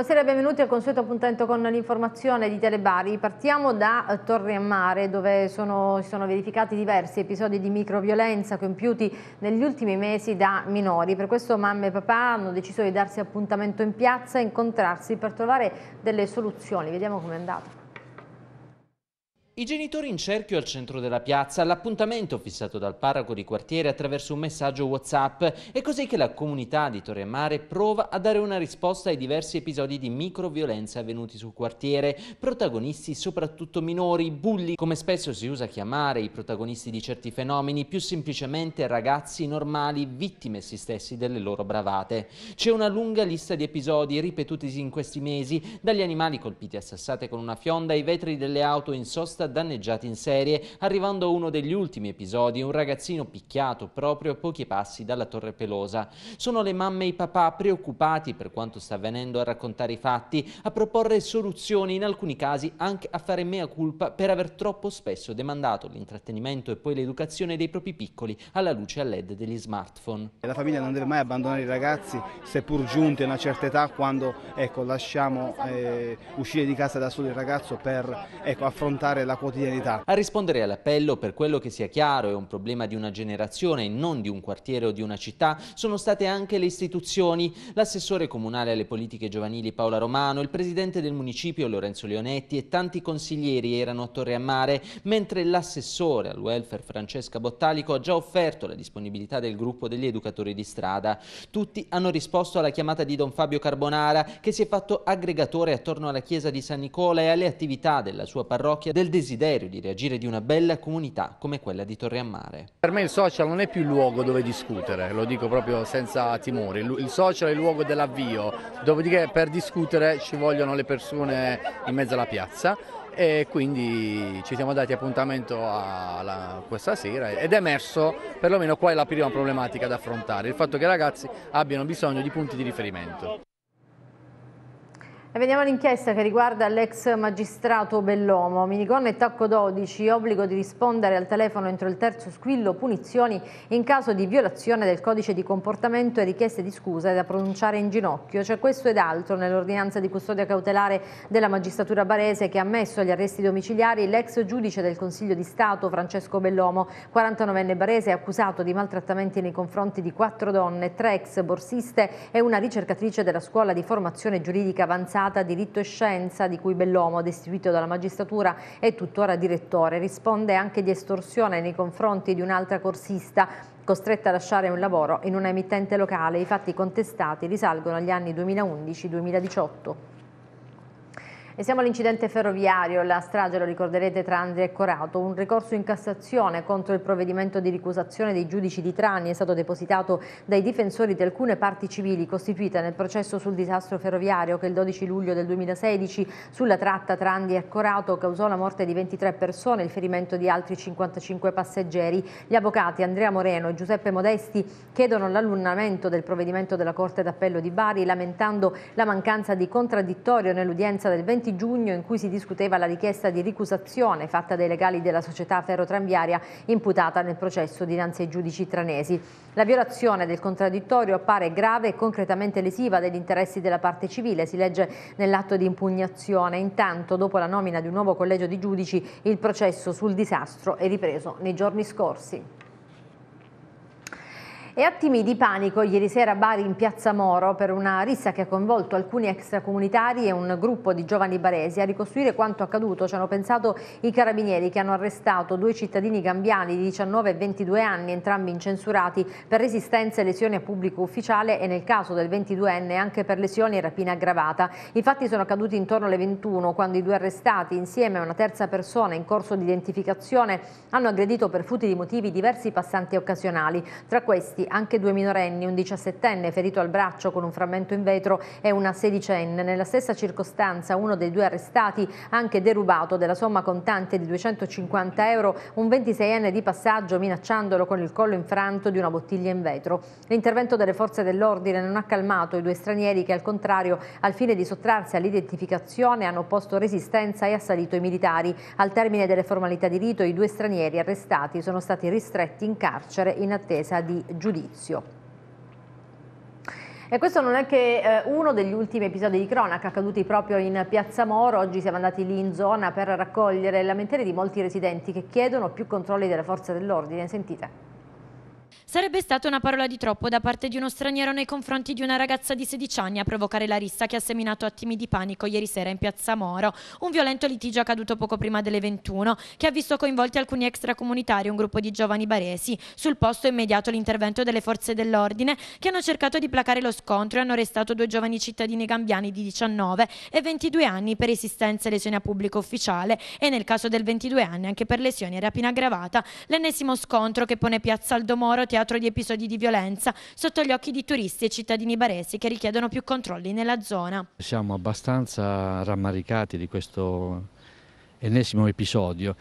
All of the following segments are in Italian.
buonasera e benvenuti al consueto appuntamento con l'informazione di Telebari. Partiamo da eh, Torre a Mare dove si sono, verificati diversi episodi di microviolenza compiuti negli ultimi mesi da minori. Per questo mamma e papà hanno deciso di darsi appuntamento in piazza e incontrarsi per trovare delle soluzioni. Vediamo com'è andato. I genitori in cerchio al centro della piazza, l'appuntamento fissato dal parroco di quartiere attraverso un messaggio Whatsapp. È così che la comunità di Torre Mare prova a dare una risposta ai diversi episodi di microviolenza avvenuti sul quartiere, protagonisti soprattutto minori, bulli, come spesso si usa chiamare i protagonisti di certi fenomeni, più semplicemente ragazzi normali, vittime essi stessi delle loro bravate. C'è una lunga lista di episodi ripetutisi in questi mesi, dagli animali colpiti a sassate con una fionda ai vetri delle auto in sosta danneggiati in serie, arrivando a uno degli ultimi episodi, un ragazzino picchiato proprio a pochi passi dalla Torre Pelosa. Sono le mamme e i papà preoccupati per quanto sta avvenendo a raccontare i fatti, a proporre soluzioni, in alcuni casi anche a fare mea culpa per aver troppo spesso demandato l'intrattenimento e poi l'educazione dei propri piccoli alla luce a LED degli smartphone. La famiglia non deve mai abbandonare i ragazzi, seppur giunti a una certa età, quando ecco, lasciamo eh, uscire di casa da solo il ragazzo per ecco, affrontare la quotidianità. A rispondere all'appello per quello che sia chiaro è un problema di una generazione e non di un quartiere o di una città sono state anche le istituzioni, l'assessore comunale alle politiche giovanili Paola Romano, il presidente del municipio Lorenzo Leonetti e tanti consiglieri erano a Torre a Mare, mentre l'assessore al welfare Francesca Bottalico ha già offerto la disponibilità del gruppo degli educatori di strada. Tutti hanno risposto alla chiamata di Don Fabio Carbonara che si è fatto aggregatore attorno alla chiesa di San Nicola e alle attività della sua parrocchia del desiderio desiderio di reagire di una bella comunità come quella di Torreammare. Per me il social non è più il luogo dove discutere, lo dico proprio senza timori, il social è il luogo dell'avvio, dopodiché per discutere ci vogliono le persone in mezzo alla piazza e quindi ci siamo dati appuntamento a questa sera ed è emerso perlomeno qual è la prima problematica da affrontare, il fatto che i ragazzi abbiano bisogno di punti di riferimento. E veniamo all'inchiesta che riguarda l'ex magistrato Bellomo. Miniconna e Tacco 12, obbligo di rispondere al telefono entro il terzo squillo, punizioni in caso di violazione del codice di comportamento e richieste di scusa da pronunciare in ginocchio. C'è cioè questo ed altro nell'ordinanza di custodia cautelare della magistratura barese che ha messo agli arresti domiciliari l'ex giudice del Consiglio di Stato Francesco Bellomo, 49enne barese, accusato di maltrattamenti nei confronti di quattro donne, tre ex borsiste e una ricercatrice della scuola di formazione giuridica avanzata scienziata Diritto e Scienza, di cui Bellomo, destituito dalla magistratura, è tuttora direttore. Risponde anche di estorsione nei confronti di un'altra corsista costretta a lasciare un lavoro in una emittente locale. I fatti contestati risalgono agli anni 2011-2018. E siamo all'incidente ferroviario, la strage, lo ricorderete, tra Andria e Corato. Un ricorso in Cassazione contro il provvedimento di ricusazione dei giudici di Trani è stato depositato dai difensori di alcune parti civili costituite nel processo sul disastro ferroviario che il 12 luglio del 2016 sulla tratta Trani e Corato causò la morte di 23 persone e il ferimento di altri 55 passeggeri. Gli avvocati Andrea Moreno e Giuseppe Modesti chiedono l'allunamento del provvedimento della Corte d'Appello di Bari lamentando la mancanza di contraddittorio nell'udienza del 20 20 giugno in cui si discuteva la richiesta di ricusazione fatta dai legali della società ferrotranviaria imputata nel processo dinanzi ai giudici tranesi. La violazione del contraddittorio appare grave e concretamente lesiva degli interessi della parte civile, si legge nell'atto di impugnazione. Intanto, dopo la nomina di un nuovo collegio di giudici, il processo sul disastro è ripreso nei giorni scorsi. E attimi di panico ieri sera a Bari in Piazza Moro per una rissa che ha coinvolto alcuni extracomunitari e un gruppo di giovani baresi. A ricostruire quanto accaduto ci hanno pensato i carabinieri che hanno arrestato due cittadini gambiani di 19 e 22 anni, entrambi incensurati per resistenza e lesioni a pubblico ufficiale e nel caso del 22enne anche per lesioni e rapina aggravata. I fatti sono accaduti intorno alle 21 quando i due arrestati insieme a una terza persona in corso di identificazione hanno aggredito per futili motivi diversi passanti occasionali. Tra questi arresti anche due minorenni, un 17enne ferito al braccio con un frammento in vetro e una sedicenne. Nella stessa circostanza uno dei due arrestati ha anche derubato della somma contante di 250 euro un 26enne di passaggio minacciandolo con il collo infranto di una bottiglia in vetro. L'intervento delle forze dell'ordine non ha calmato i due stranieri che al contrario al fine di sottrarsi all'identificazione hanno posto resistenza e assalito i militari. Al termine delle formalità di rito i due stranieri arrestati sono stati ristretti in carcere in attesa di giudizio giudizio. E questo non è che eh, uno degli ultimi episodi di cronaca accaduti proprio in Piazza Moro, oggi siamo andati lì in zona per raccogliere lamentele di molti residenti che chiedono più controlli delle forze dell'ordine, sentite. Sarebbe stata una parola di troppo da parte di uno straniero nei confronti di una ragazza di 16 anni a provocare la rissa che ha seminato attimi di panico ieri sera in piazza Moro. Un violento litigio accaduto poco prima delle 21 che ha visto coinvolti alcuni extracomunitari, un gruppo di giovani baresi. Sul posto è immediato l'intervento delle forze dell'ordine che hanno cercato di placare lo scontro e hanno arrestato due giovani cittadini gambiani di 19 e 22 anni per esistenza e lesione a pubblico ufficiale e nel caso del 22 anni anche per lesioni e rapina aggravata. L'ennesimo scontro che pone piazza Aldomoro chiaro teatro di episodi di violenza sotto gli occhi di turisti e cittadini baresi che richiedono più controlli nella zona. Siamo abbastanza rammaricati di questo ennesimo episodio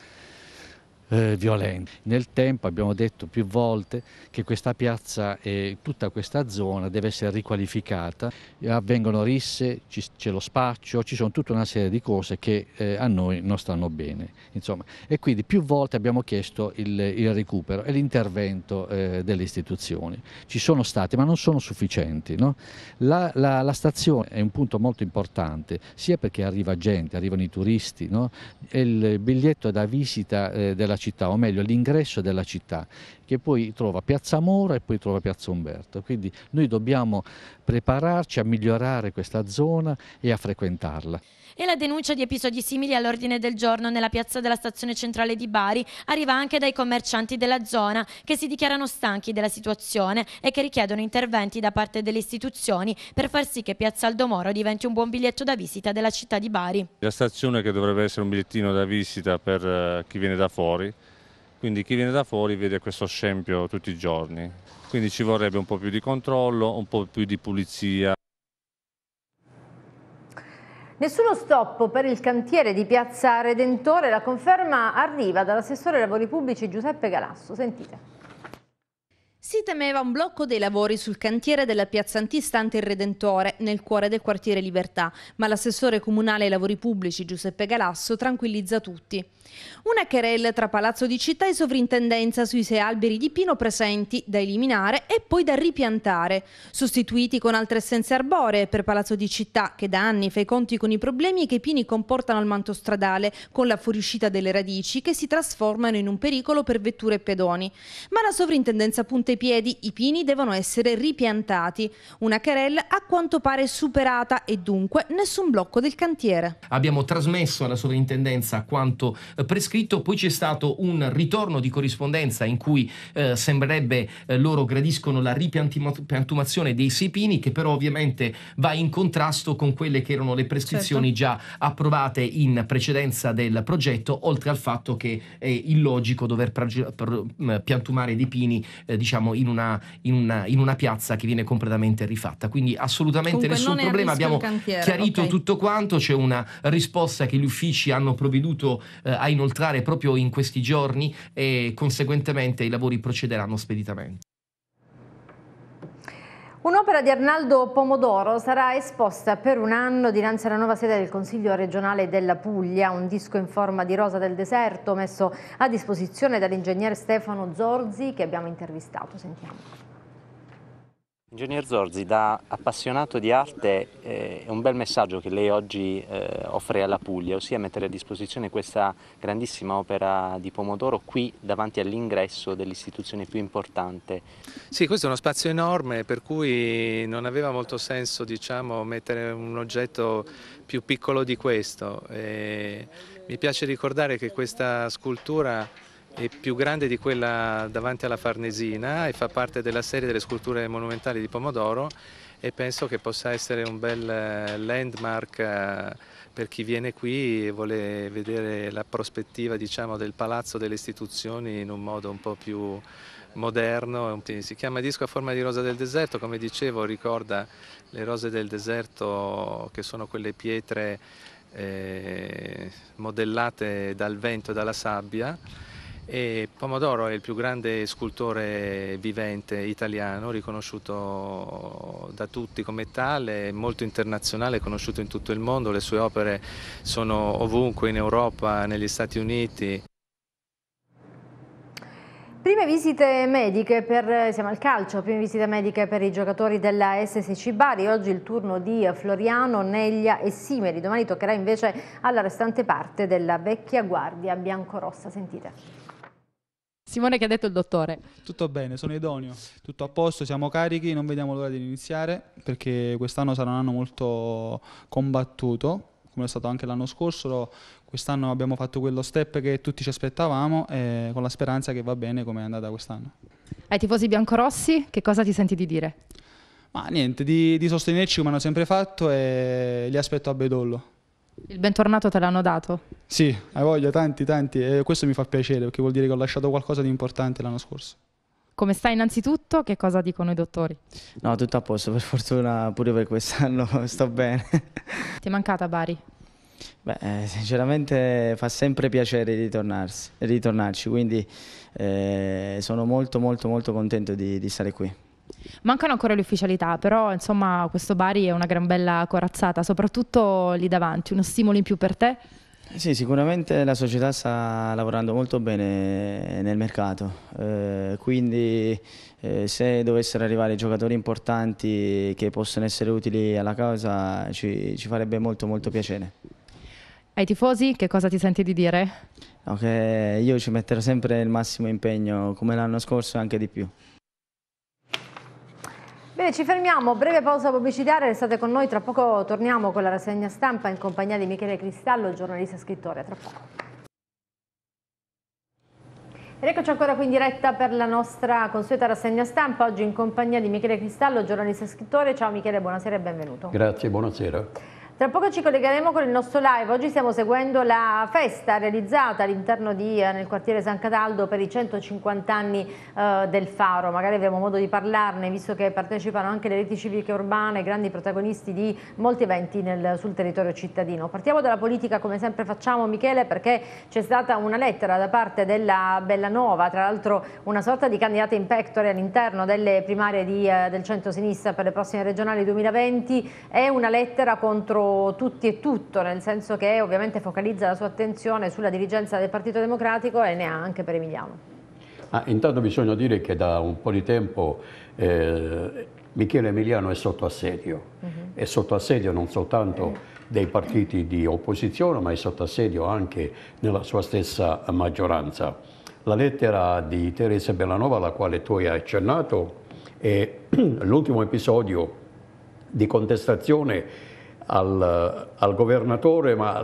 eh, violenti. Nel tempo abbiamo detto più volte che questa piazza e tutta questa zona deve essere riqualificata, avvengono risse, c'è lo spaccio, ci sono tutta una serie di cose che eh, a noi non stanno bene. Insomma. E quindi più volte abbiamo chiesto il, il recupero e l'intervento eh, delle istituzioni. Ci sono stati ma non sono sufficienti. No? La, la, la stazione è un punto molto importante sia perché arriva gente, arrivano i turisti, no? il biglietto da visita eh, della città, o meglio all'ingresso della città, che poi trova Piazza Mora e poi trova Piazza Umberto. Quindi noi dobbiamo prepararci a migliorare questa zona e a frequentarla e la denuncia di episodi simili all'ordine del giorno nella piazza della stazione centrale di Bari arriva anche dai commercianti della zona che si dichiarano stanchi della situazione e che richiedono interventi da parte delle istituzioni per far sì che Piazza Aldomoro diventi un buon biglietto da visita della città di Bari. La stazione che dovrebbe essere un bigliettino da visita per eh, chi viene da fuori, quindi chi viene da fuori vede questo scempio tutti i giorni. Quindi ci vorrebbe un po' più di controllo, un po' più di pulizia. Nessuno stop per il cantiere di Piazza Redentore, la conferma arriva dall'assessore ai lavori pubblici Giuseppe Galasso, sentite. Si temeva un blocco dei lavori sul cantiere della piazza antistante il Redentore, nel cuore del quartiere Libertà, ma l'assessore comunale ai lavori pubblici Giuseppe Galasso tranquillizza tutti. Una querella tra Palazzo di Città e Sovrintendenza sui sei alberi di pino presenti da eliminare e poi da ripiantare, sostituiti con altre essenze arboree per Palazzo di Città che da anni fa i conti con i problemi che i pini comportano al manto stradale con la fuoriuscita delle radici che si trasformano in un pericolo per vetture e pedoni. Ma la Sovrintendenza punta i piedi, i pini devono essere ripiantati. Una querella a quanto pare superata e dunque nessun blocco del cantiere. Abbiamo trasmesso alla Sovrintendenza quanto prescritto, poi c'è stato un ritorno di corrispondenza in cui eh, sembrerebbe eh, loro gradiscono la ripiantumazione dei sepini che però ovviamente va in contrasto con quelle che erano le prescrizioni certo. già approvate in precedenza del progetto, oltre al fatto che è illogico dover pra- pra- piantumare dei pini eh, diciamo in una, in, una, in una, piazza che viene completamente rifatta. Quindi assolutamente Comunque nessun problema, abbiamo chiarito okay. tutto quanto, c'è una risposta che gli uffici hanno provveduto eh, a inoltrare proprio in questi giorni e conseguentemente i lavori procederanno speditamente. Un'opera di Arnaldo Pomodoro sarà esposta per un anno dinanzi alla nuova sede del Consiglio regionale della Puglia, un disco in forma di rosa del deserto messo a disposizione dall'ingegnere Stefano Zorzi che abbiamo intervistato. Sentiamo. Ingegner Zorzi, da appassionato di arte, eh, è un bel messaggio che lei oggi eh, offre alla Puglia, ossia mettere a disposizione questa grandissima opera di pomodoro qui davanti all'ingresso dell'istituzione più importante. Sì, questo è uno spazio enorme per cui non aveva molto senso diciamo, mettere un oggetto più piccolo di questo. E eh, mi piace ricordare che questa scultura è più grande di quella davanti alla Farnesina e fa parte della serie delle sculture monumentali di Pomodoro e penso che possa essere un bel eh, landmark eh, per chi viene qui e vuole vedere la prospettiva diciamo, del palazzo delle istituzioni in un modo un po' più moderno. Si chiama disco a forma di rosa del deserto, come dicevo ricorda le rose del deserto che sono quelle pietre eh, modellate dal vento e dalla sabbia e Pomodoro è il più grande scultore vivente italiano, riconosciuto da tutti come tale, molto internazionale, conosciuto in tutto il mondo, le sue opere sono ovunque in Europa, negli Stati Uniti. Prime visite mediche per, siamo al calcio, prime visite mediche per i giocatori della SSC Bari, oggi il turno di Floriano, Neglia e Simeri, domani toccherà invece alla restante parte della vecchia guardia biancorossa, sentite. Simone che ha detto il dottore. Tutto bene, sono idoneo, tutto a posto, siamo carichi, non vediamo l'ora di iniziare perché quest'anno sarà un anno molto combattuto, come è stato anche l'anno scorso, quest'anno abbiamo fatto quello step che tutti ci aspettavamo eh, con la speranza che va bene come è andata quest'anno. Ai tifosi biancorossi che cosa ti senti di dire? Ma niente, di, di sostenerci come hanno sempre fatto e li aspetto a Bedollo. Il bentornato te l'hanno dato? Sì, hai voglia, tanti, tanti. E questo mi fa piacere perché vuol dire che ho lasciato qualcosa di importante l'anno scorso. Come stai innanzitutto? Che cosa dicono i dottori? No, tutto a posto, per fortuna pure per quest'anno sto bene. Ti è mancata Bari? Beh, eh, sinceramente fa sempre piacere ritornarci, quindi eh, sono molto molto molto contento di, di stare qui. Mancano ancora le ufficialità, però insomma questo Bari è una gran bella corazzata, soprattutto lì davanti, uno stimolo in più per te? Sì, sicuramente la società sta lavorando molto bene nel mercato, eh, quindi eh, se dovessero arrivare giocatori importanti che possono essere utili alla causa ci, ci farebbe molto molto piacere. Ai tifosi che cosa ti senti di dire? No, io ci metterò sempre il massimo impegno, come l'anno scorso e anche di più. Bene, ci fermiamo, breve pausa pubblicitaria, restate con noi, tra poco torniamo con la rassegna stampa in compagnia di Michele Cristallo, giornalista e scrittore, tra poco. Ed eccoci ancora qui in diretta per la nostra consueta rassegna stampa, oggi in compagnia di Michele Cristallo, giornalista e scrittore. Ciao Michele, buonasera e benvenuto. Grazie, buonasera. Tra poco ci collegheremo con il nostro live. Oggi stiamo seguendo la festa realizzata all'interno del eh, quartiere San Cataldo per i 150 anni eh, del Faro. Magari avremo modo di parlarne, visto che partecipano anche le reti civiche urbane, grandi protagonisti di molti eventi nel, sul territorio cittadino. Partiamo dalla politica, come sempre facciamo, Michele, perché c'è stata una lettera da parte della Bellanova, tra l'altro una sorta di candidata in pectore all'interno delle primarie di, eh, del centro-sinistra per le prossime regionali 2020. È una lettera contro tutti e tutto, nel senso che ovviamente focalizza la sua attenzione sulla dirigenza del Partito Democratico e ne ha anche per Emiliano. Ah, intanto bisogna dire che da un po' di tempo eh, Michele Emiliano è sotto assedio, uh mhm. -huh. è sotto assedio non soltanto eh. dei partiti di opposizione ma è sotto assedio anche nella sua stessa maggioranza. La lettera di Teresa Bellanova alla quale tu hai accennato è l'ultimo episodio di contestazione al, al governatore ma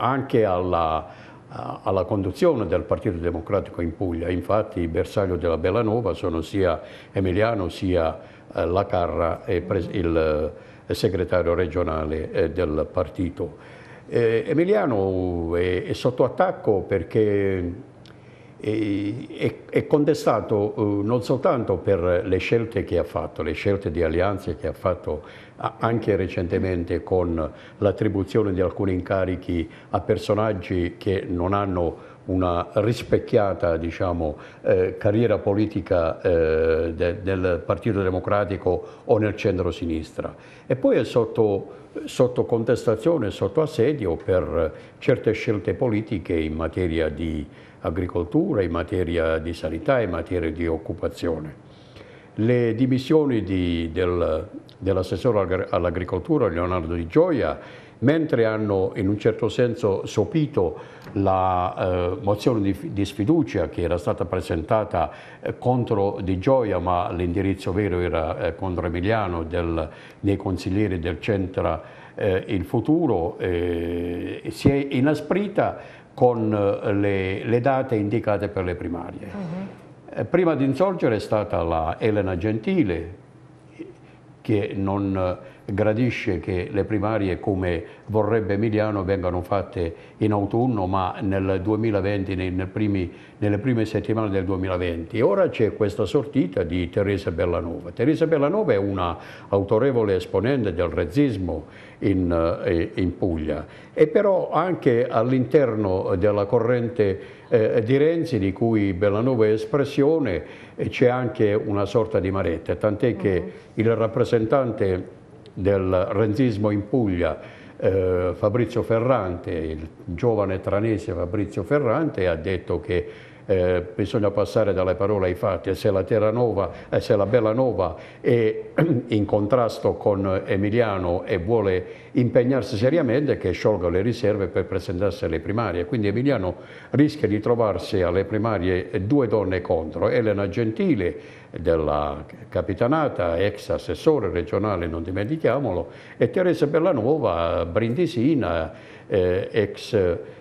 anche alla, alla conduzione del Partito Democratico in Puglia. Infatti i bersaglio della Bellanova sono sia Emiliano sia eh, La Carra il eh, segretario regionale eh, del partito. Eh, Emiliano è, sotto attacco perché è contestato non soltanto per le scelte che ha fatto, le scelte di alleanze che ha fatto anche recentemente con l'attribuzione di alcuni incarichi a personaggi che non hanno una rispecchiata diciamo, eh, carriera politica eh, de, del Partito Democratico o nel centro-sinistra. E poi è sotto, sotto contestazione, sotto assedio per certe scelte politiche in materia di agricoltura, in materia di sanità, in materia di occupazione le dimissioni di, del, dell'assessore all'agricoltura Leonardo Di Gioia, mentre hanno in un certo senso sopito la eh, mozione di, di, sfiducia che era stata presentata eh, contro Di Gioia, ma l'indirizzo vero era eh, contro Emiliano del, dei consiglieri del Centro eh, Il Futuro, eh, si è inasprita con eh, le, le, date indicate per le primarie. Uh mm-hmm. -huh. Eh, prima di insorgere è stata la Elena Gentile che non gradisce che le primarie come vorrebbe Emiliano vengano fatte in autunno ma nel 2020, nel primi, nelle prime settimane del 2020. ora c'è questa sortita di Teresa Bellanova. Teresa Bellanova è una autorevole esponente del razzismo in, eh, in Puglia e però anche all'interno della corrente eh, di Renzi di cui Bellanova è espressione eh, c'è anche una sorta di maretta, tant'è che mm. il rappresentante del renzismo in Puglia, eh, Fabrizio Ferrante, il giovane tranese Fabrizio Ferrante ha detto che eh, bisogna passare dalle parole ai fatti e se la Terranova e eh, se la Bellanova è in contrasto con Emiliano e vuole impegnarsi seriamente che sciolga le riserve per presentarsi alle primarie. Quindi Emiliano rischia di trovarsi alle primarie due donne contro, Elena Gentile della Capitanata, ex assessore regionale, non dimentichiamolo, e Teresa Bellanova, brindisina, eh, ex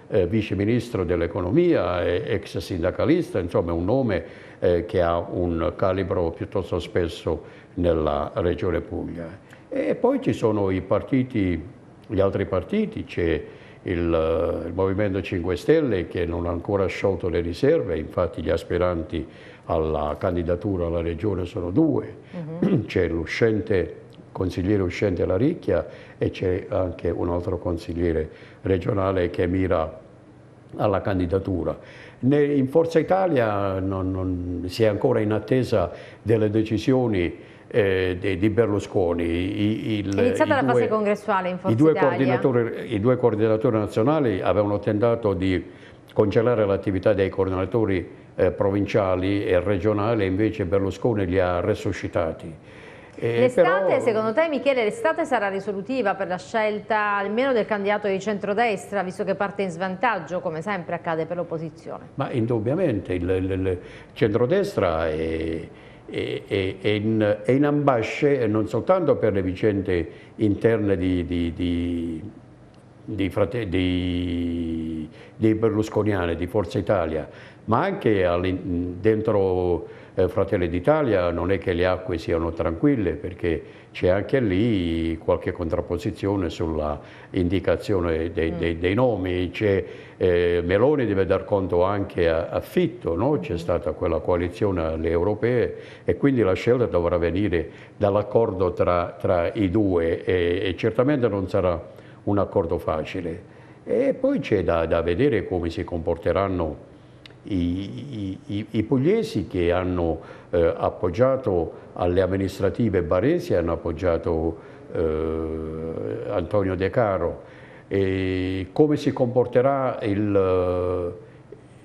eh, vice ministro dell'economia, ex sindacalista, insomma un nome eh, che ha un calibro piuttosto spesso nella regione Puglia. E poi ci sono i partiti, gli altri partiti, c'è il, il, Movimento 5 Stelle che non ha ancora sciolto le riserve, infatti gli aspiranti alla candidatura alla regione sono due, uh mhm. -huh. c'è l'uscente consigliere uscente La Ricchia e c'è anche un altro consigliere regionale che mira alla candidatura. In Forza Italia non, non, si è ancora in attesa delle decisioni eh, di, Berlusconi. I, il, è iniziata la due, fase congressuale in Forza i due Italia. I due coordinatori nazionali avevano tentato di congelare l'attività dei coordinatori eh, provinciali e regionali, invece Berlusconi li ha resuscitati eh, l'estate, però... secondo te Michele, l'estate sarà risolutiva per la scelta almeno del candidato di centrodestra, visto che parte in svantaggio, come sempre accade per l'opposizione? Ma indubbiamente il, il, il centrodestra è, è, è, è, in, è in ambasce non soltanto per le vicende interne di, di, di di, frate, di, di Berlusconiane, di Forza Italia, ma anche dentro eh, Fratelli d'Italia non è che le acque siano tranquille perché c'è anche lì qualche contrapposizione sulla indicazione dei, mm. dei, dei nomi, eh, Meloni deve dar conto anche a, a Fitto, no? Mm. c'è stata quella coalizione alle europee e quindi la scelta dovrà venire dall'accordo tra, tra, i due e, e certamente non sarà un accordo facile. E poi c'è da, da, vedere come si comporteranno i, i, i pugliesi che hanno eh, appoggiato alle amministrative baresi, hanno appoggiato eh, Antonio De Caro. E come si comporterà il,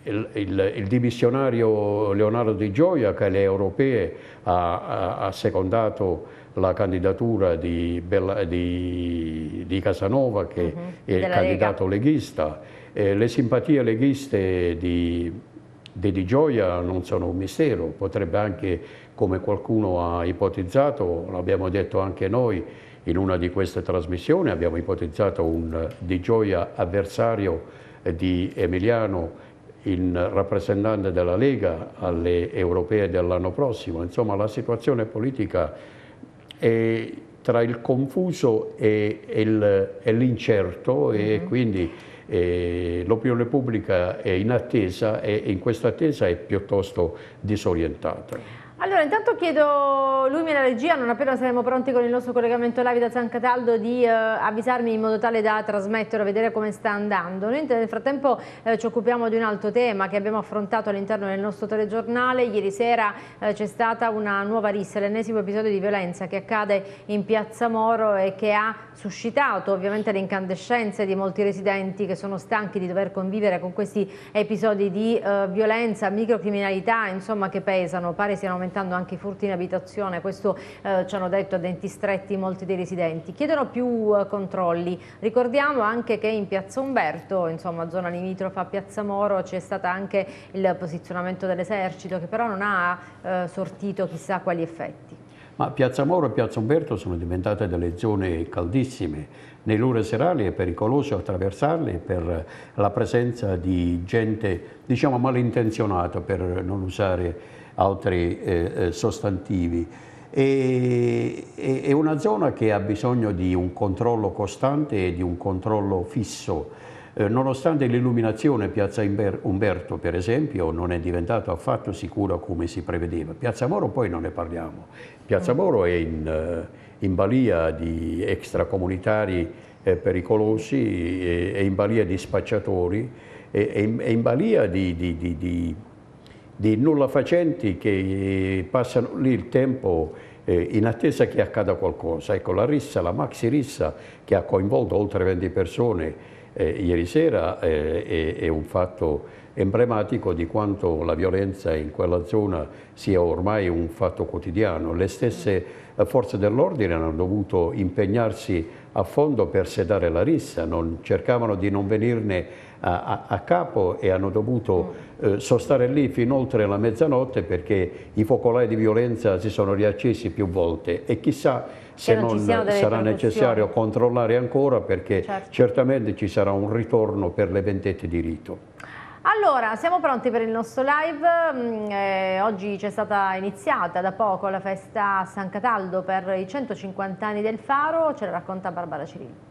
il, il, il, dimissionario Leonardo Di Gioia che alle europee ha, ha, secondato la candidatura di, Bella, di, di Casanova che uh mhm. -huh, è candidato Lega. leghista, eh, le simpatie leghiste di di gioia non sono un mistero, potrebbe anche, come qualcuno ha ipotizzato, l'abbiamo detto anche noi in una di queste trasmissioni, abbiamo ipotizzato un di gioia avversario di Emiliano in rappresentante della Lega alle europee dell'anno prossimo. Insomma, la situazione politica è tra il confuso e, l'incerto e, e, mm-hmm. e quindi l'opinione pubblica è in attesa e in questa attesa è piuttosto disorientata. Allora, intanto chiedo lui e alla regia, non appena saremo pronti con il nostro collegamento live da San Cataldo, di eh, avvisarmi in modo tale da trasmettere, vedere come sta andando. Noi nel frattempo eh, ci occupiamo di un altro tema che abbiamo affrontato all'interno del nostro telegiornale. Ieri sera eh, c'è stata una nuova rissa, l'ennesimo episodio di violenza che accade in Piazza Moro e che ha suscitato ovviamente le incandescenze di molti residenti che sono stanchi di dover convivere con questi episodi di eh, violenza, microcriminalità, insomma, che pesano, pare siano aumentati aumentando anche i furti in abitazione, questo eh, ci hanno detto a denti stretti molti dei residenti. Chiedono più eh, controlli, ricordiamo anche che in Piazza Umberto, insomma zona limitrofa a Piazza Moro, c'è stato anche il posizionamento dell'esercito che però non ha eh, sortito chissà quali effetti. Ma Piazza Moro e Piazza Umberto sono diventate delle zone caldissime. Nelle ore serali è pericoloso attraversarle per la presenza di gente, diciamo, malintenzionata, per non usare altri eh, eh, sostantivi. E, e, è una zona che ha bisogno di un controllo costante e di un controllo fisso. Eh, nonostante l'illuminazione Piazza Umberto, per esempio, non è diventata affatto sicura come si prevedeva. Piazza Moro poi non ne parliamo. Piazza Moro è in, eh, in balia di extracomunitari eh, pericolosi, è, in balia di spacciatori, è, in, balia di, di, di, di di nulla facenti che passano lì il tempo eh, in attesa che accada qualcosa. Ecco, la rissa, la maxi rissa che ha coinvolto oltre 20 persone eh, ieri sera eh, è, è, un fatto emblematico di quanto la violenza in quella zona sia ormai un fatto quotidiano. Le stesse eh, forze dell'ordine hanno dovuto impegnarsi a fondo per sedare la rissa, non, cercavano di non venirne a, eh, a, a capo e hanno dovuto mm eh, sostare lì fino oltre la mezzanotte perché i focolai di violenza si sono riaccesi più volte e chissà se, non, non sarà necessario controllare ancora perché certo. certamente ci sarà un ritorno per le vendette di rito. Allora, siamo pronti per il nostro live, mm, eh, oggi c'è stata iniziata da poco la festa a San Cataldo per i 150 anni del Faro, ce la racconta Barbara Cirillo.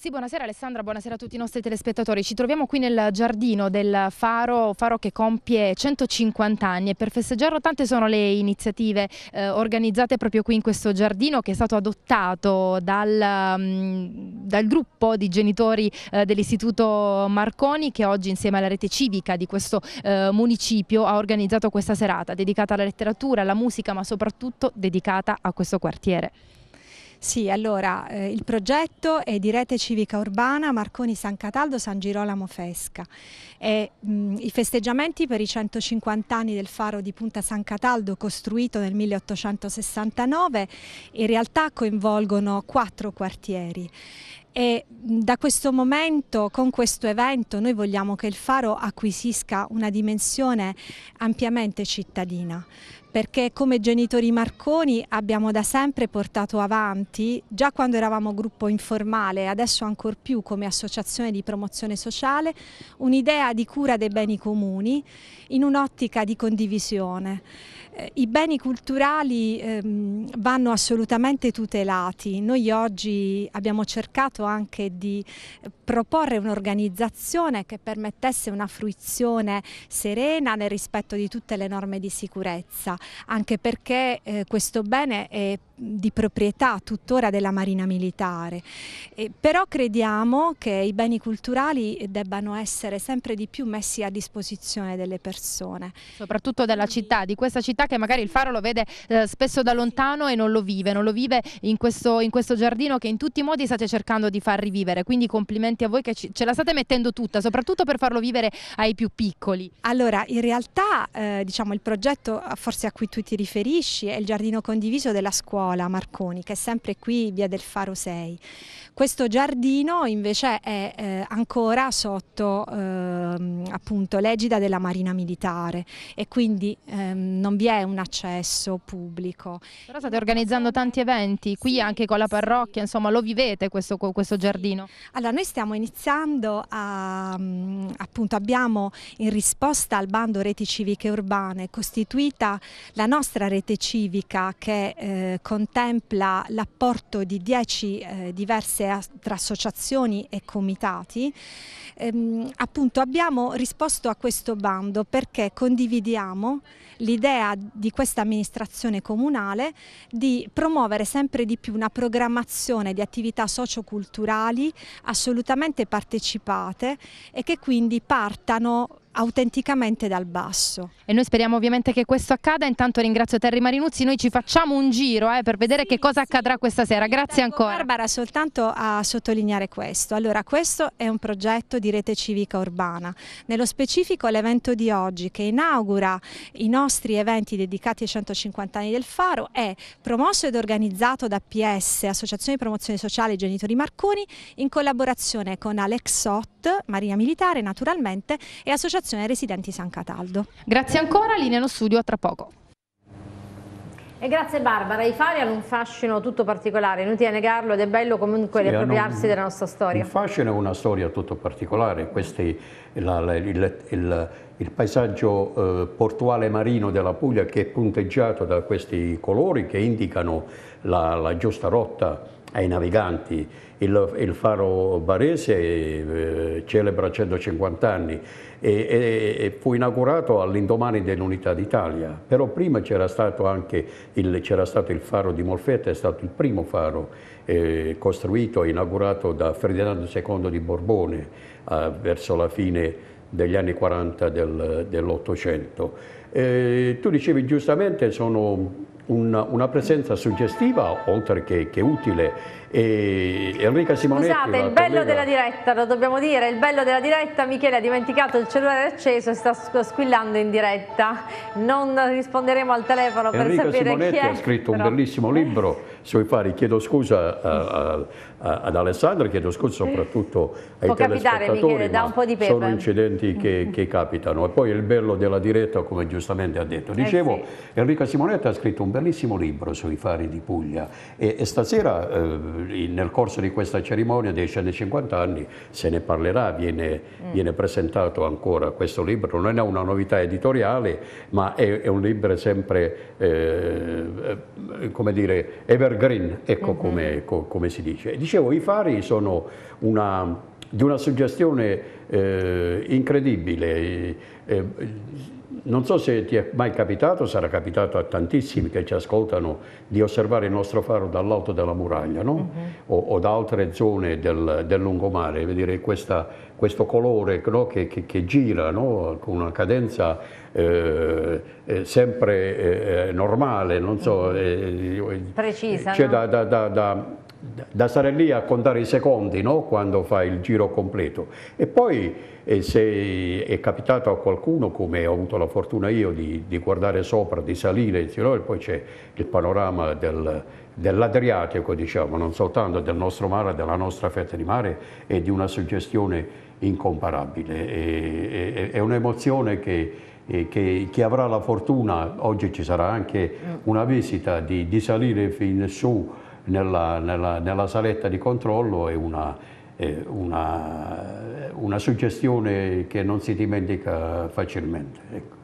Sì, buonasera Alessandra, buonasera a tutti i nostri telespettatori. Ci troviamo qui nel giardino del Faro, Faro che compie 150 anni e per festeggiarlo tante sono le iniziative eh, organizzate proprio qui in questo giardino che è stato adottato dal, mm, dal gruppo di genitori eh, dell'Istituto Marconi che oggi insieme alla rete civica di questo eh, municipio ha organizzato questa serata dedicata alla letteratura, alla musica ma soprattutto dedicata a questo quartiere. Sì, allora eh, il progetto è di Rete Civica Urbana Marconi San Cataldo San Girolamo Fesca. E, mh, I festeggiamenti per i 150 anni del faro di Punta San Cataldo costruito nel 1869 in realtà coinvolgono quattro quartieri e da questo momento, con questo evento, noi vogliamo che il faro acquisisca una dimensione ampiamente cittadina perché come genitori Marconi abbiamo da sempre portato avanti, già quando eravamo gruppo informale, adesso ancor più come associazione di promozione sociale, un'idea di cura dei beni comuni in un'ottica di condivisione. I beni culturali ehm, vanno assolutamente tutelati. Noi oggi abbiamo cercato anche di eh, proporre un'organizzazione che permettesse una fruizione serena nel rispetto di tutte le norme di sicurezza, anche perché eh, questo bene è di proprietà tuttora della Marina Militare. Eh, però crediamo che i beni culturali debbano essere sempre di più messi a disposizione delle persone. Soprattutto della città, di questa città che magari il faro lo vede eh, spesso da lontano e non lo vive, non lo vive in questo, in questo, giardino che in tutti i modi state cercando di far rivivere, quindi complimenti a voi che ci, ce la state mettendo tutta, soprattutto per farlo vivere ai più piccoli. Allora, in realtà eh, diciamo il progetto eh, forse a cui tu ti riferisci è il giardino condiviso della scuola Marconi, che è sempre qui via del Faro 6. Questo giardino invece è eh, ancora sotto eh, appunto l'egida della Marina Militare e quindi eh, non vi è un accesso pubblico. Però state organizzando tanti eventi, qui sì, anche con la parrocchia, insomma lo vivete questo, questo giardino? Allora noi stiamo iniziando a, mm, appunto abbiamo in risposta al bando reti civiche urbane costituita la nostra rete civica che eh, contempla l'apporto di 10 eh, diverse tra associazioni e comitati, ehm, appunto abbiamo risposto a questo bando perché condividiamo l'idea di questa amministrazione comunale di promuovere sempre di più una programmazione di attività socioculturali assolutamente partecipate e che quindi partano autenticamente dal basso. E noi speriamo ovviamente che questo accada, intanto ringrazio Terry Marinuzzi, noi ci facciamo un giro eh, per vedere sì, che cosa sì. accadrà questa sera, grazie ancora. Barbara soltanto a sottolineare questo, allora questo è un progetto di rete civica urbana, nello specifico l'evento di oggi che inaugura i nostri eventi dedicati ai 150 anni del Faro è promosso ed organizzato da PS, Associazione di Promozione Sociale Genitori Marconi, in collaborazione con Alex Sott, Marina Militare naturalmente e Associazione dell'Associazione Residenti San Cataldo. Grazie ancora, linea allo studio, a tra poco. E grazie Barbara, i fari hanno un fascino tutto particolare, inutile negarlo ed è bello comunque sì, riappropriarsi della nostra storia. Un fascino è una storia tutto particolare, Questi, la, la, il, il, il, paesaggio eh, portuale marino della Puglia che è punteggiato da questi colori che indicano la, la giusta rotta ai naviganti. Il, il faro barese eh, celebra 150 anni, e, e, fu inaugurato all'indomani dell'Unità d'Italia, però prima c'era stato anche il, stato il, faro di Molfetta, è stato il primo faro eh, costruito e inaugurato da Ferdinando II di Borbone eh, verso la fine degli anni 40 del, dell'Ottocento. Eh, tu dicevi giustamente sono una, una, presenza suggestiva oltre che, che utile. E Enrica Simonetti. Scusate, il bello collega... della diretta, lo dobbiamo dire, il bello della diretta, Michele ha dimenticato il cellulare acceso e sta squillando in diretta. Non risponderemo al telefono per Enrica sapere Simonetti chi è. ha scritto però... un bellissimo libro sui fari. Chiedo scusa a, eh, a, a, ad Alessandro, chiedo scusa soprattutto ai Può capitare, Michele, da un po' di pepe. Sono incidenti che, che capitano. E poi il bello della diretta, come giustamente giustamente ha detto. Eh Dicevo, eh sì. Enrica Simonetta ha scritto un bellissimo libro sui fari di Puglia e, e stasera eh, nel corso di questa cerimonia dei 150 anni se ne parlerà, viene, mm. viene, presentato ancora questo libro, non è una novità editoriale ma è, è un libro sempre, eh, come dire, evergreen, ecco mm -hmm. come, co, come si dice. Dicevo, i fari sono una di una suggestione eh, incredibile. Eh, eh, non so se ti è mai capitato, sarà capitato a tantissimi che ci ascoltano, di osservare il nostro faro dall'alto della muraglia no? uh-huh. o, o, da altre zone del, del lungomare, vedere questa, questo colore no? che, che, che, gira no? con una cadenza eh, eh sempre eh, eh, normale, non so, mhm. eh, eh, precisa. C'è da, da, da, da da stare lì a contare i secondi no? quando fa il giro completo e poi eh, se è capitato a qualcuno come ho avuto la fortuna io di, di guardare sopra, di salire e poi c'è il panorama del, dell'Adriatico diciamo non soltanto del nostro mare, della nostra fetta di mare è di una suggestione incomparabile e, e, è un'emozione che eh, che chi avrà la fortuna, oggi ci sarà anche una visita di, di salire fin su nella, nella, nella saletta di controllo è una, è una, una suggestione che non si dimentica facilmente. Ecco.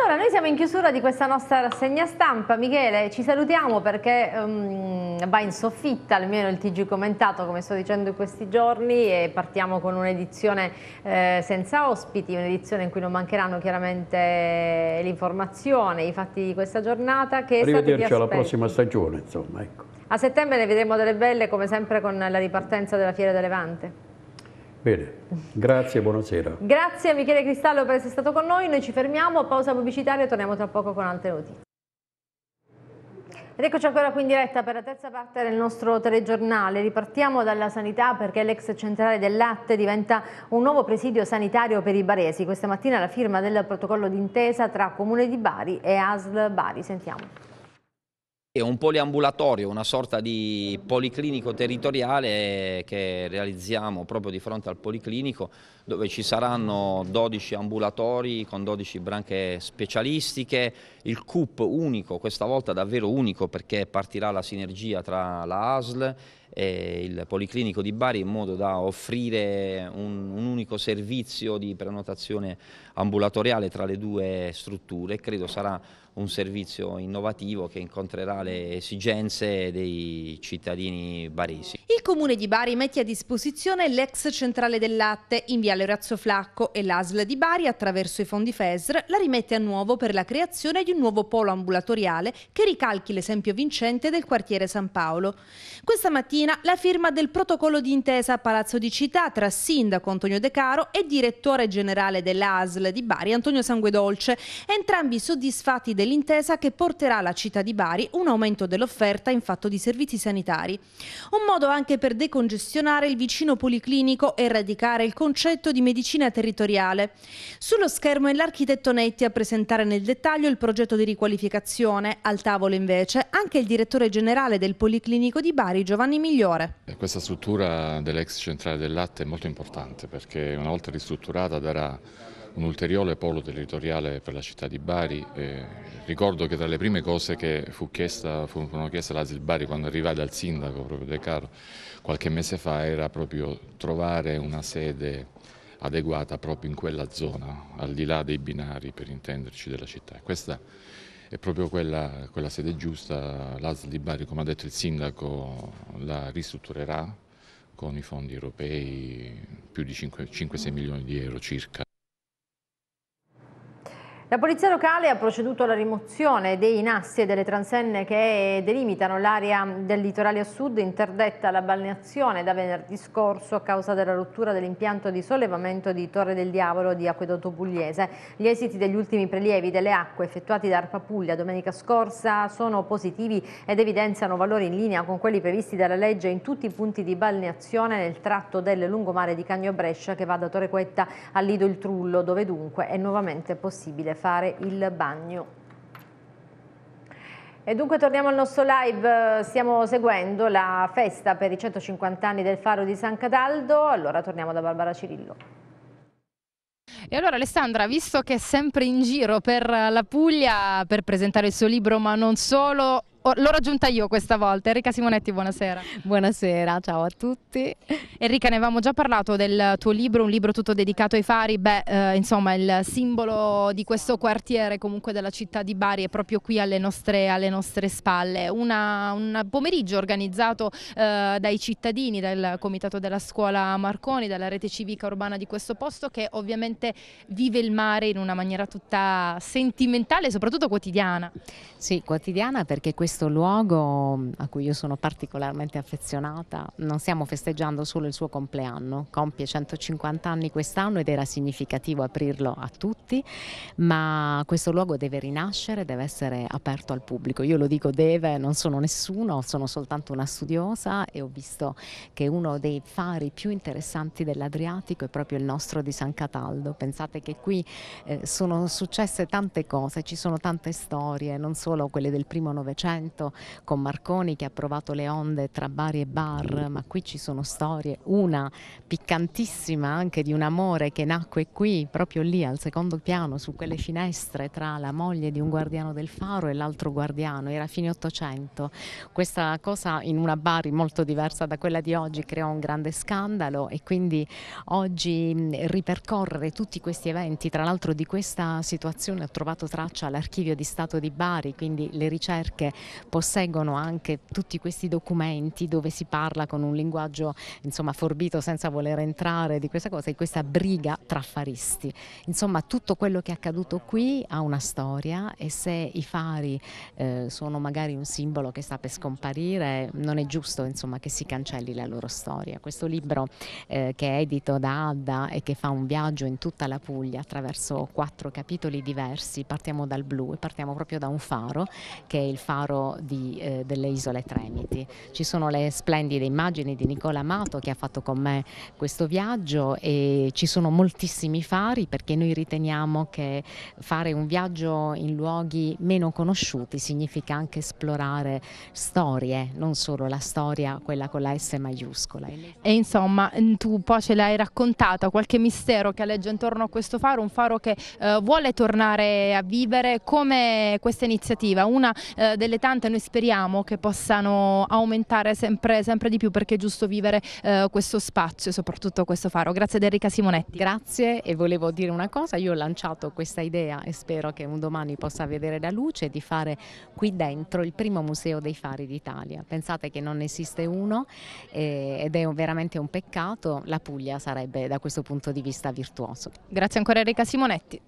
Allora, noi siamo in chiusura di questa nostra rassegna stampa. Michele, ci salutiamo perché um, va in soffitta, almeno il TG commentato, come sto dicendo in questi giorni, e partiamo con un'edizione eh, senza ospiti, un'edizione in cui non mancheranno chiaramente l'informazione, i fatti di questa giornata. Che Arrivederci alla prossima stagione, insomma. Ecco. A settembre ne vedremo delle belle, come sempre, con la ripartenza della Fiera del Levante. Bene, grazie, buonasera. Grazie a Michele Cristallo per essere stato con noi, noi ci fermiamo, pausa pubblicitaria e torniamo tra poco con altre notizie. Ed eccoci ancora qui in diretta per la terza parte del nostro telegiornale. Ripartiamo dalla sanità perché l'ex centrale del latte diventa un nuovo presidio sanitario per i baresi. Questa mattina la firma del protocollo d'intesa tra Comune di Bari e ASL Bari. Sentiamo. È un poliambulatorio, una sorta di policlinico territoriale che realizziamo proprio di fronte al policlinico dove ci saranno 12 ambulatori con 12 branche specialistiche, il CUP unico, questa volta davvero unico perché partirà la sinergia tra la ASL e il Policlinico di Bari in modo da offrire un, un unico servizio di prenotazione ambulatoriale tra le due strutture, credo sarà un servizio innovativo che incontrerà le esigenze dei cittadini baresi. Il Comune di Bari mette a disposizione l'ex centrale del latte in via Orazio Flacco e l'ASL di Bari attraverso i fondi FESR la rimette a nuovo per la creazione di un nuovo polo ambulatoriale che ricalchi l'esempio vincente del quartiere San Paolo. Questa mattina la firma del protocollo di intesa a Palazzo di Città tra Sindaco Antonio De Caro e Direttore Generale dell'ASL di Bari Antonio Sanguedolce, entrambi soddisfatti del dell'intesa che porterà alla città di Bari un aumento dell'offerta in fatto di servizi sanitari. Un modo anche per decongestionare il vicino policlinico e radicare il concetto di medicina territoriale. Sullo schermo è l'architetto Netti a presentare nel dettaglio il progetto di riqualificazione. Al tavolo invece anche il direttore generale del Policlinico di Bari Giovanni Migliore. Eh, questa struttura dell'ex centrale del latte è molto importante perché una volta ristrutturata darà un ulteriore polo territoriale per la città di Bari. Eh, ricordo che tra le prime cose che fu chiesta, furono chieste all'Asil Bari quando arrivai dal sindaco proprio De Caro qualche mese fa era proprio trovare una sede adeguata proprio in quella zona, al di là dei binari per intenderci della città. Questa è proprio quella, quella sede giusta, l'Asil di Bari come ha detto il sindaco la ristrutturerà con i fondi europei più di 5-6 milioni di euro circa. La polizia locale ha proceduto alla rimozione dei nassi e delle transenne che delimitano l'area del litorale a sud interdetta alla balneazione da venerdì scorso a causa della rottura dell'impianto di sollevamento di Torre del Diavolo di Acquedotto Pugliese. Gli esiti degli ultimi prelievi delle acque effettuati da Arpa Puglia domenica scorsa sono positivi ed evidenziano valori in linea con quelli previsti dalla legge in tutti i punti di balneazione nel tratto del lungomare di Cagno Brescia che va da Torre Quetta a Lido Il Trullo dove dunque è nuovamente possibile fare il bagno. E dunque torniamo al nostro live, stiamo seguendo la festa per i 150 anni del Faro di San Cataldo, allora torniamo da Barbara Cirillo. E allora Alessandra, visto che è sempre in giro per la Puglia per presentare il suo libro, ma non solo, l'ho raggiunta io questa volta. Enrica Simonetti, buonasera. Buonasera, ciao a tutti. Enrica, ne avevamo già parlato del tuo libro, un libro tutto dedicato ai fari. Beh, eh, insomma, il simbolo di questo quartiere, comunque della città di Bari, è proprio qui alle nostre, alle nostre spalle. Una, un pomeriggio organizzato eh, dai cittadini, dal comitato della scuola Marconi, dalla rete civica urbana di questo posto, che ovviamente vive il mare in una maniera tutta sentimentale e soprattutto quotidiana. Sì, quotidiana perché questo questo luogo a cui io sono particolarmente affezionata. Non stiamo festeggiando solo il suo compleanno, compie 150 anni quest'anno ed era significativo aprirlo a tutti, ma questo luogo deve rinascere, deve essere aperto al pubblico. Io lo dico deve, non sono nessuno, sono soltanto una studiosa e ho visto che uno dei fari più interessanti dell'Adriatico è proprio il nostro di San Cataldo. Pensate che qui eh, sono successe tante cose, ci sono tante storie, non solo quelle del primo Novecento, Novecento con Marconi che ha provato le onde tra Bari e Bar, ma qui ci sono storie, una piccantissima anche di un amore che nacque qui, proprio lì al secondo piano, su quelle finestre tra la moglie di un guardiano del faro e l'altro guardiano, era fine Ottocento. Questa cosa in una Bari molto diversa da quella di oggi creò un grande scandalo e quindi oggi ripercorrere tutti questi eventi, tra l'altro di questa situazione ho trovato traccia all'archivio di Stato di Bari, quindi le ricerche posseggono anche tutti questi documenti dove si parla con un linguaggio insomma forbito senza voler entrare di questa cosa, di questa briga tra faristi. Insomma tutto quello che è accaduto qui ha una storia e se i fari eh, sono magari un simbolo che sta per scomparire non è giusto insomma che si cancelli la loro storia. Questo libro eh, che è edito da Adda e che fa un viaggio in tutta la Puglia attraverso quattro capitoli diversi, partiamo dal blu e partiamo proprio da un faro che è il faro centro di, eh, delle isole Tremiti. Ci sono le splendide immagini di Nicola Amato che ha fatto con me questo viaggio e ci sono moltissimi fari perché noi riteniamo che fare un viaggio in luoghi meno conosciuti significa anche esplorare storie, non solo la storia, quella con la S maiuscola. E insomma tu poi ce l'hai raccontata, qualche mistero che alleggia intorno a questo faro, un faro che eh, vuole tornare a vivere come questa iniziativa, una eh, delle tante tante, noi speriamo che possano aumentare sempre, sempre di più perché è giusto vivere eh, questo spazio e soprattutto questo faro. Grazie ad Simonetti. Grazie e volevo dire una cosa, io ho lanciato questa idea e spero che un domani possa vedere la luce di fare qui dentro il primo museo dei fari d'Italia. Pensate che non esiste uno eh, ed è veramente un peccato, la Puglia sarebbe da questo punto di vista virtuoso. Grazie ancora Erika Simonetti.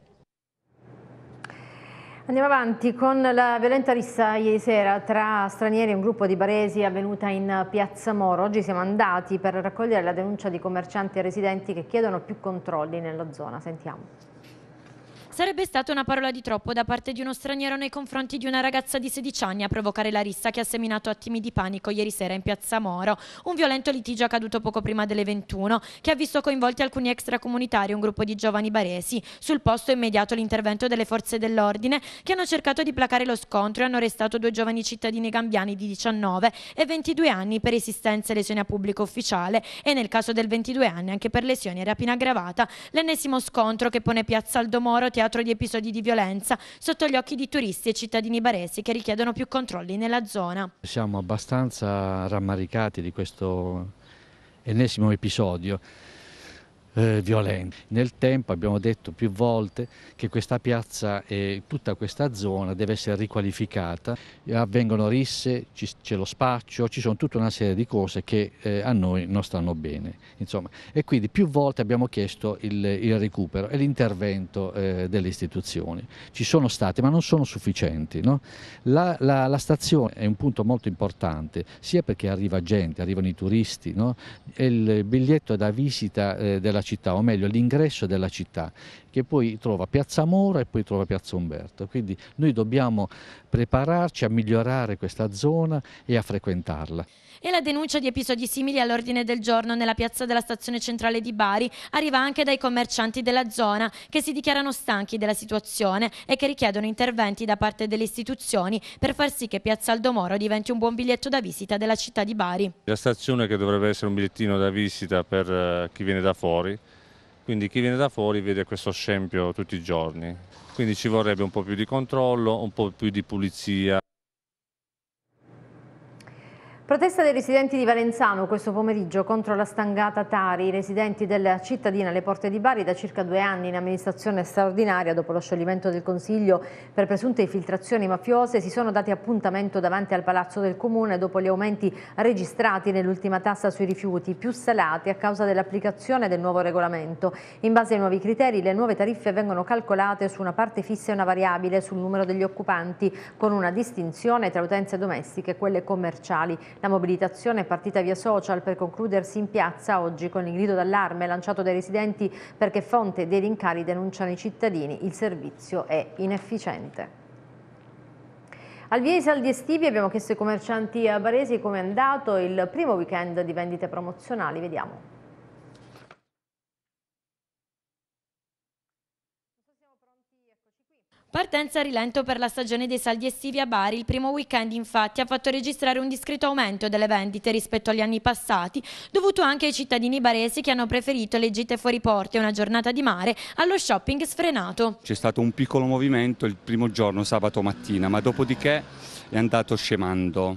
Andiamo avanti con la violenta rissa ieri sera tra stranieri e un gruppo di baresi avvenuta in Piazza Moro. Oggi siamo andati per raccogliere la denuncia di commercianti e residenti che chiedono più controlli nella zona. Sentiamo. Sarebbe stata una parola di troppo da parte di uno straniero nei confronti di una ragazza di 16 anni a provocare la rissa che ha seminato attimi di panico ieri sera in piazza Moro. Un violento litigio accaduto poco prima delle 21 che ha visto coinvolti alcuni extracomunitari, un gruppo di giovani baresi. Sul posto è immediato l'intervento delle forze dell'ordine che hanno cercato di placare lo scontro e hanno arrestato due giovani cittadini gambiani di 19 e 22 anni per esistenza e lesione a pubblico ufficiale e nel caso del 22 anni anche per lesioni e rapina aggravata. L'ennesimo scontro che pone piazza Aldomoro Teatro teatro di episodi di violenza sotto gli occhi di turisti e cittadini baresi che richiedono più controlli nella zona. Siamo abbastanza rammaricati di questo ennesimo episodio eh, violenti. Nel tempo abbiamo detto più volte che questa piazza e tutta questa zona deve essere riqualificata, avvengono risse, c'è lo spaccio, ci sono tutta una serie di cose che eh, a noi non stanno bene. Insomma. E quindi più volte abbiamo chiesto il, il recupero e l'intervento eh, delle istituzioni. Ci sono state, ma non sono sufficienti. No? La, la, la stazione è un punto molto importante sia perché arriva gente, arrivano i turisti, no? il biglietto da visita eh, della città città, o meglio l'ingresso della città, che poi trova Piazza Mora e poi trova Piazza Umberto. Quindi noi dobbiamo prepararci a migliorare questa zona e a frequentarla. E la denuncia di episodi simili all'ordine del giorno nella piazza della stazione centrale di Bari arriva anche dai commercianti della zona che si dichiarano stanchi della situazione e che richiedono interventi da parte delle istituzioni per far sì che Piazza Aldomoro diventi un buon biglietto da visita della città di Bari. La stazione che dovrebbe essere un bigliettino da visita per eh, chi viene da fuori, quindi chi viene da fuori vede questo scempio tutti i giorni. Quindi ci vorrebbe un po' più di controllo, un po' più di pulizia. Protesta dei residenti di Valenzano questo pomeriggio contro la stangata Tari. I residenti della cittadina alle porte di Bari da circa due anni in amministrazione straordinaria dopo lo scioglimento del Consiglio per presunte infiltrazioni mafiose si sono dati appuntamento davanti al Palazzo del Comune dopo gli aumenti registrati nell'ultima tassa sui rifiuti, più salati a causa dell'applicazione del nuovo regolamento. In base ai nuovi criteri le nuove tariffe vengono calcolate su una parte fissa e una variabile sul numero degli occupanti con una distinzione tra utenze domestiche e quelle commerciali. La mobilitazione è partita via social per concludersi in piazza oggi con il grido d'allarme lanciato dai residenti perché fonte dei rincari denunciano i cittadini, il servizio è inefficiente. Al via i saldi estivi abbiamo chiesto ai commercianti baresi come è andato il primo weekend di vendite promozionali, vediamo. Partenza a rilento per la stagione dei saldi estivi a Bari, il primo weekend infatti ha fatto registrare un discreto aumento delle vendite rispetto agli anni passati, dovuto anche ai cittadini baresi che hanno preferito le gite fuori porte e una giornata di mare allo shopping sfrenato. C'è stato un piccolo movimento il primo giorno, sabato mattina, ma dopodiché è andato scemando.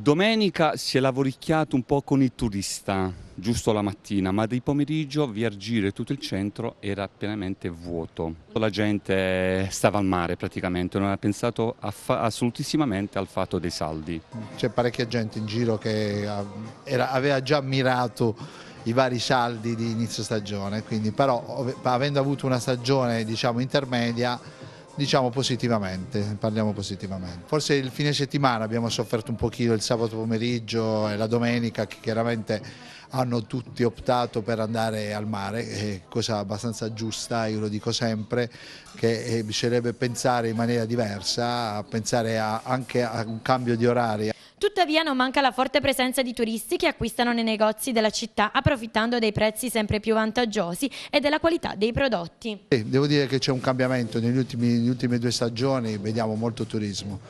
Domenica si è lavoricchiato un po' con il turista, giusto la mattina, ma di pomeriggio via Argire tutto il centro era pienamente vuoto. La gente stava al mare praticamente, non ha pensato assolutissimamente al fatto dei saldi. C'è parecchia gente in giro che eh, era, aveva già ammirato i vari saldi di inizio stagione, quindi però avendo avuto una stagione diciamo intermedia diciamo positivamente, parliamo positivamente. Forse il fine settimana abbiamo sofferto un pochino il sabato pomeriggio e la domenica che chiaramente hanno tutti optato per andare al mare, eh, cosa abbastanza giusta, io lo dico sempre, che bisognerebbe eh, pensare in maniera diversa, pensare a, anche a un cambio di orari. Tuttavia non manca la forte presenza di turisti che acquistano nei negozi della città approfittando dei prezzi sempre più vantaggiosi e della qualità dei prodotti. Devo dire che c'è un cambiamento, negli ultimi, negli ultimi due stagioni vediamo molto turismo,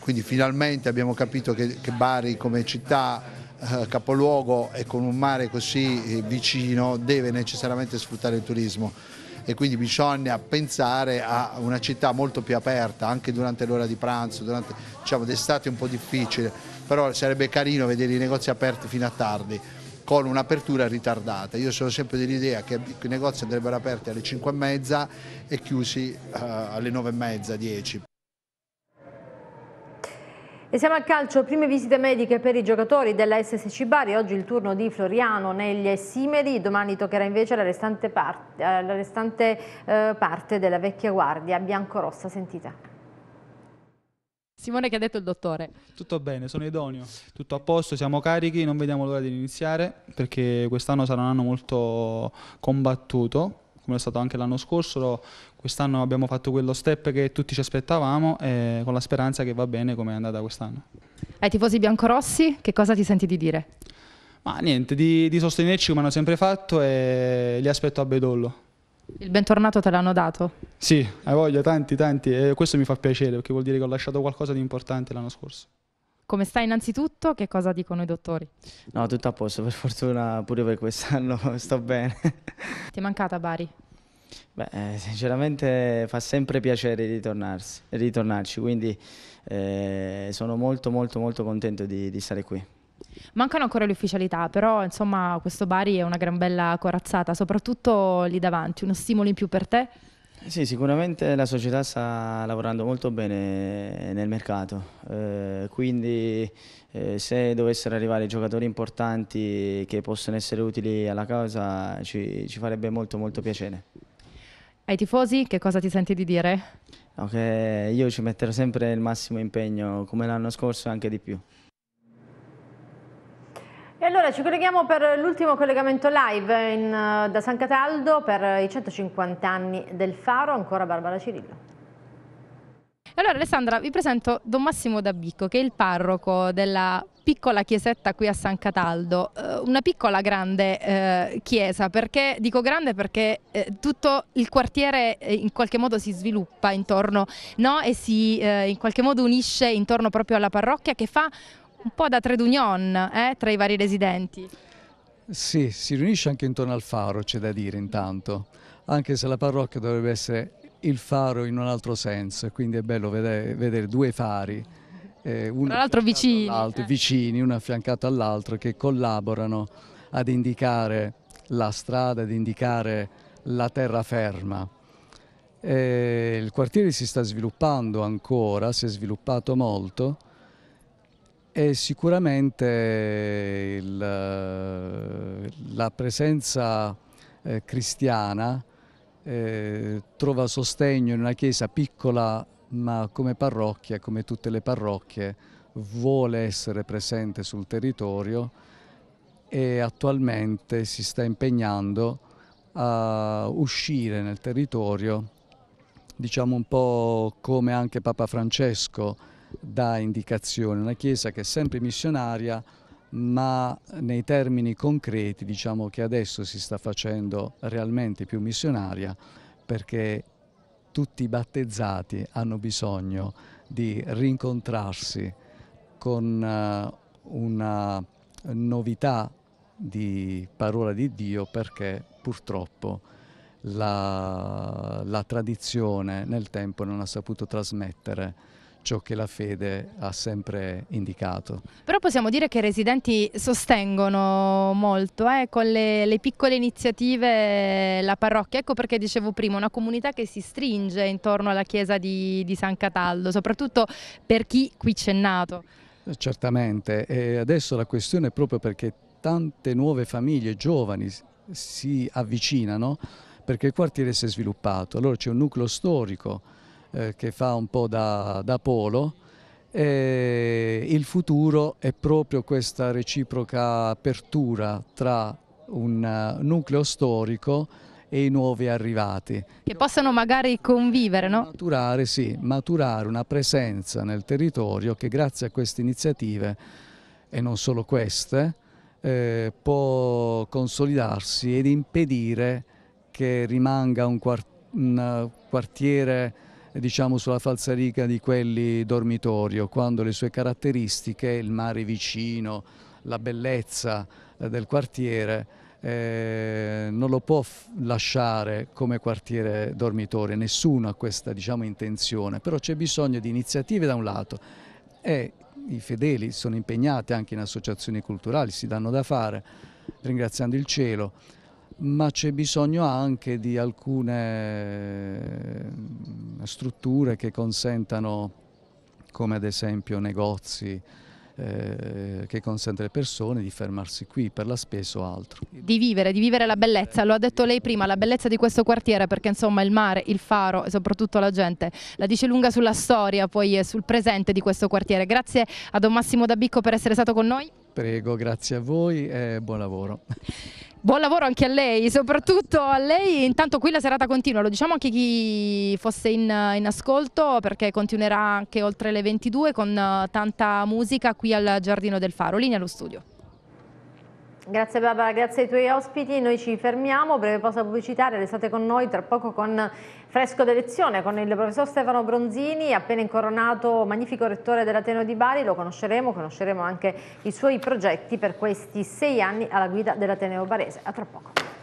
quindi finalmente abbiamo capito che, che Bari come città eh, capoluogo e con un mare così eh, vicino deve necessariamente sfruttare il turismo e quindi bisogna pensare a una città molto più aperta anche durante l'ora di pranzo, durante diciamo, d'estate un po' difficile però sarebbe carino vedere i negozi aperti fino a tardi con un'apertura ritardata. Io sono sempre dell'idea che i negozi andrebbero aperti alle 5 e mezza e chiusi eh, alle 9 e mezza, 10. E siamo a calcio, prime visite mediche per i giocatori della SSC Bari, oggi il turno di Floriano negli Essimeri, domani toccherà invece la restante parte, eh, la restante, eh, parte della vecchia guardia biancorossa, sentita. Simone che ha detto il dottore. Tutto bene, sono idoneo, tutto a posto, siamo carichi, non vediamo l'ora di iniziare perché quest'anno sarà un anno molto combattuto, come è stato anche l'anno scorso, quest'anno abbiamo fatto quello step che tutti ci aspettavamo e con la speranza che va bene come è andata quest'anno. Ai tifosi biancorossi che cosa ti senti di dire? Ma niente, di, di sostenerci come hanno sempre fatto e li aspetto a Bedollo. Il bentornato te l'hanno dato? Sì, hai voglia, tanti, tanti. E questo mi fa piacere perché vuol dire che ho lasciato qualcosa di importante l'anno scorso. Come stai innanzitutto? Che cosa dicono i dottori? No, tutto a posto, per fortuna pure per quest'anno sto bene. Ti è mancata Bari? Beh, eh, sinceramente fa sempre piacere ritornarci, quindi eh, sono molto molto molto contento di, di stare qui. Mancano ancora le ufficialità, però insomma questo Bari è una gran bella corazzata, soprattutto lì davanti, uno stimolo in più per te? Sì, sicuramente la società sta lavorando molto bene eh, nel mercato, eh, quindi eh, se dovessero arrivare giocatori importanti che possono essere utili alla causa ci, ci farebbe molto molto piacere. Ai tifosi che cosa ti senti di dire? No, io ci metterò sempre il massimo impegno, come l'anno scorso e anche di più. E allora ci colleghiamo per l'ultimo collegamento live in, eh, da San Cataldo per i 150 anni del Faro, ancora Barbara Cirillo. Allora Alessandra vi presento Don Massimo Dabicco che è il parroco della piccola chiesetta qui a San Cataldo, eh, una piccola grande eh, chiesa, perché dico grande perché eh, tutto il quartiere eh, in qualche modo si sviluppa intorno no? e si in qualche modo unisce intorno proprio alla parrocchia che fa un po' da tredunion eh, tra i vari residenti. Sì, si riunisce anche intorno al faro, c'è da dire intanto, anche se la parrocchia dovrebbe essere il faro in un altro senso, quindi è bello vedere, vedere due fari, eh, uno l'altro vicini. Eh. vicini, uno affiancato all'altro, che collaborano ad indicare la strada, ad indicare la terraferma. Eh, il quartiere si sta sviluppando ancora, si è sviluppato molto, e sicuramente il, la presenza eh, cristiana eh, trova sostegno in una chiesa piccola ma come parrocchia, come tutte le parrocchie, vuole essere presente sul territorio e attualmente si sta impegnando a uscire nel territorio, diciamo un po' come anche Papa Francesco dà indicazione, una Chiesa che è sempre missionaria ma nei termini concreti diciamo che adesso si sta facendo realmente più missionaria perché tutti i battezzati hanno bisogno di rincontrarsi con eh, una novità di parola di Dio perché purtroppo la, la tradizione nel tempo non ha saputo trasmettere ciò che la fede ha sempre indicato. Però possiamo dire che i residenti sostengono molto eh, con le, le, piccole iniziative la parrocchia, ecco perché dicevo prima, una comunità che si stringe intorno alla chiesa di, di San Cataldo, soprattutto per chi qui c'è nato. Certamente, e adesso la questione è proprio perché tante nuove famiglie giovani si avvicinano perché il quartiere si è sviluppato, allora c'è un nucleo storico eh, che fa un po' da, da polo. E il futuro è proprio questa reciproca apertura tra un eh, nucleo storico e i nuovi arrivati. Che possano magari convivere, no? Maturare, sì, maturare una presenza nel territorio che grazie a queste iniziative, e non solo queste, eh, può consolidarsi ed impedire che rimanga un, quart un quartiere diciamo, sulla falsariga di quelli dormitorio, quando le sue caratteristiche, il mare vicino, la bellezza eh, del quartiere, eh, non lo può lasciare come quartiere dormitorio, nessuno ha questa diciamo, intenzione, però c'è bisogno di iniziative da un lato e i fedeli sono impegnati anche in associazioni culturali, si danno da fare, ringraziando il cielo, ma c'è bisogno anche di alcune eh, strutture che consentano, come ad esempio negozi, eh, che consente alle persone di fermarsi qui per la spesa o altro. Di vivere, di vivere la bellezza, lo ha detto lei prima, la bellezza di questo quartiere perché insomma il mare, il faro e soprattutto la gente la dice lunga sulla storia poi e eh, sul presente di questo quartiere. Grazie a Don Massimo Dabicco per essere stato con noi. Prego, grazie a voi e buon lavoro. Buon lavoro anche a lei, soprattutto a lei. Intanto qui la serata continua, lo diciamo anche chi fosse in, in ascolto perché continuerà anche oltre le 22 con eh, tanta musica qui al Giardino del Faro. Linea allo studio. Grazie Barbara, grazie ai tuoi ospiti, noi ci fermiamo, breve pausa pubblicitaria, restate con noi tra poco con Fresco d'elezione con il professor Stefano Bronzini, appena incoronato magnifico rettore dell'Ateneo di Bari, lo conosceremo, conosceremo anche i suoi progetti per questi sei anni alla guida dell'Ateneo Barese. A tra poco.